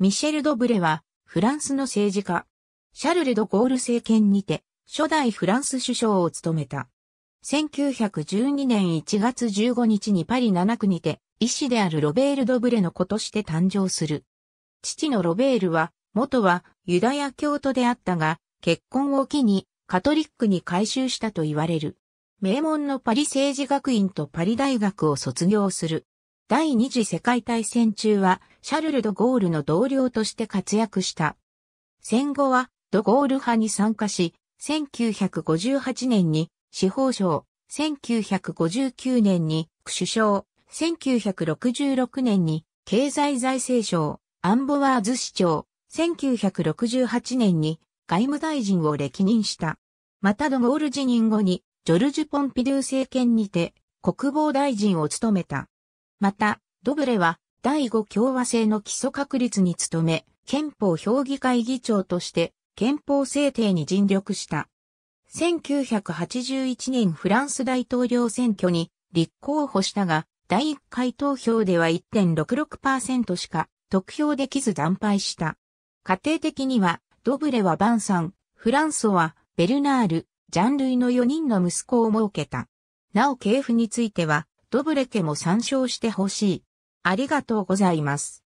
ミシェル・ドブレは、フランスの政治家。シャルレ・ド・ゴール政権にて、初代フランス首相を務めた。1912年1月15日にパリ7区にて、医師であるロベール・ドブレの子として誕生する。父のロベールは、元はユダヤ教徒であったが、結婚を機にカトリックに改修したと言われる。名門のパリ政治学院とパリ大学を卒業する。第二次世界大戦中はシャルル・ド・ゴールの同僚として活躍した。戦後はド・ゴール派に参加し、1958年に司法省、1959年に首相、1966年に経済財政省、アンボワーズ市長、1968年に外務大臣を歴任した。またドゴール辞任後にジョルジュ・ポンピドゥ政権にて国防大臣を務めた。また、ドブレは第5共和制の基礎確立に努め、憲法評議会議長として憲法制定に尽力した。1981年フランス大統領選挙に立候補したが、第1回投票では1.66%しか得票できず惨敗した。家庭的には、ドブレはバンさん、フランソはベルナール、ジャン類の4人の息子を設けた。なお系譜については、ドブレ家も参照してほしい。ありがとうございます。